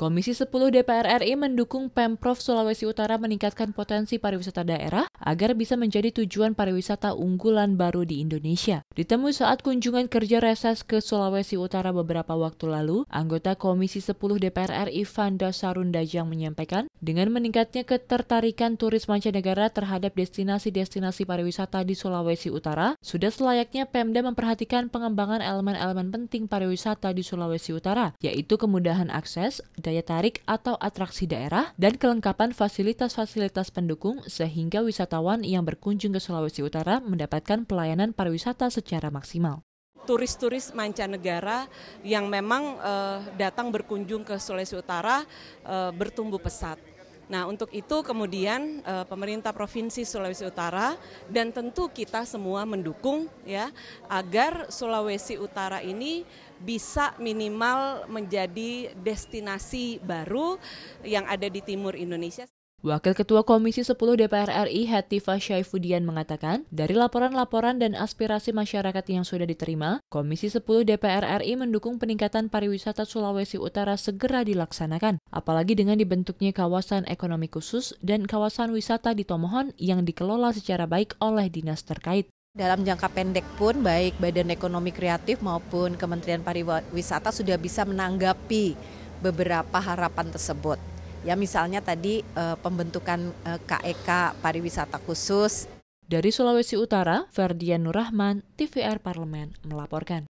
Komisi 10 DPR RI mendukung Pemprov Sulawesi Utara meningkatkan potensi pariwisata daerah agar bisa menjadi tujuan pariwisata unggulan baru di Indonesia. Ditemui saat kunjungan kerja reses ke Sulawesi Utara beberapa waktu lalu, anggota Komisi 10 DPR RI Vanda Sarundajang menyampaikan, dengan meningkatnya ketertarikan turis mancanegara terhadap destinasi-destinasi pariwisata di Sulawesi Utara, sudah selayaknya Pemda memperhatikan pengembangan elemen-elemen penting pariwisata di Sulawesi Utara, yaitu kemudahan akses dan daya tarik atau atraksi daerah, dan kelengkapan fasilitas-fasilitas pendukung sehingga wisatawan yang berkunjung ke Sulawesi Utara mendapatkan pelayanan pariwisata secara maksimal turis-turis mancanegara yang memang uh, datang berkunjung ke Sulawesi Utara uh, bertumbuh pesat. Nah, untuk itu kemudian eh, pemerintah Provinsi Sulawesi Utara dan tentu kita semua mendukung ya agar Sulawesi Utara ini bisa minimal menjadi destinasi baru yang ada di timur Indonesia. Wakil Ketua Komisi 10 DPR RI Hatifah Syaifudian mengatakan, dari laporan-laporan dan aspirasi masyarakat yang sudah diterima, Komisi 10 DPR RI mendukung peningkatan pariwisata Sulawesi Utara segera dilaksanakan, apalagi dengan dibentuknya kawasan ekonomi khusus dan kawasan wisata di Tomohon yang dikelola secara baik oleh dinas terkait. Dalam jangka pendek pun baik Badan Ekonomi Kreatif maupun Kementerian Pariwisata sudah bisa menanggapi beberapa harapan tersebut. Ya misalnya tadi eh, pembentukan KEK eh, e pariwisata khusus. Dari Sulawesi Utara, Ferdian Nurrahman, TVR Parlemen melaporkan.